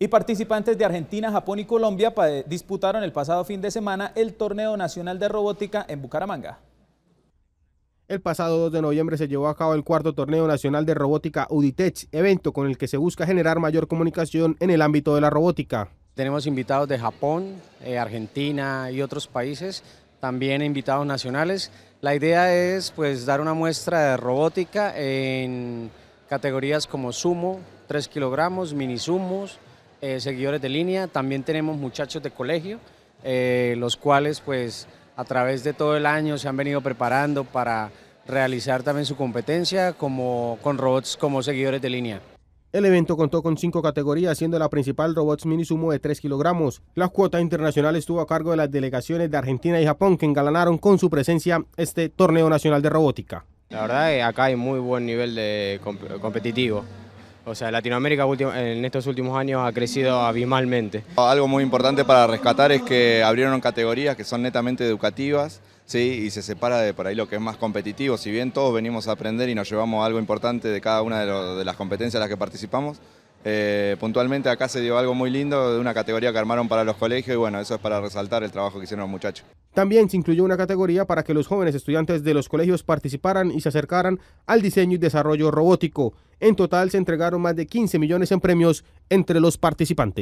Y participantes de Argentina, Japón y Colombia disputaron el pasado fin de semana el Torneo Nacional de Robótica en Bucaramanga. El pasado 2 de noviembre se llevó a cabo el cuarto torneo nacional de robótica Uditech, evento con el que se busca generar mayor comunicación en el ámbito de la robótica. Tenemos invitados de Japón, eh, Argentina y otros países, también invitados nacionales. La idea es pues dar una muestra de robótica en categorías como sumo, 3 kilogramos, mini sumos, eh, seguidores de línea, también tenemos muchachos de colegio, eh, los cuales pues a través de todo el año se han venido preparando para realizar también su competencia como, con robots como seguidores de línea. El evento contó con cinco categorías, siendo la principal robots mini sumo de 3 kilogramos. La cuota internacional estuvo a cargo de las delegaciones de Argentina y Japón, que engalanaron con su presencia este torneo nacional de robótica. La verdad es eh, que acá hay muy buen nivel de competitivo. O sea, Latinoamérica en estos últimos años ha crecido abismalmente. Algo muy importante para rescatar es que abrieron categorías que son netamente educativas, ¿sí? y se separa de por ahí lo que es más competitivo. Si bien todos venimos a aprender y nos llevamos algo importante de cada una de, las competencias a las que participamos, eh, puntualmente acá se dio algo muy lindo de una categoría que armaron para los colegios y bueno, eso es para resaltar el trabajo que hicieron los muchachos. También se incluyó una categoría para que los jóvenes estudiantes de los colegios participaran y se acercaran al diseño y desarrollo robótico. En total se entregaron más de 15 millones en premios entre los participantes.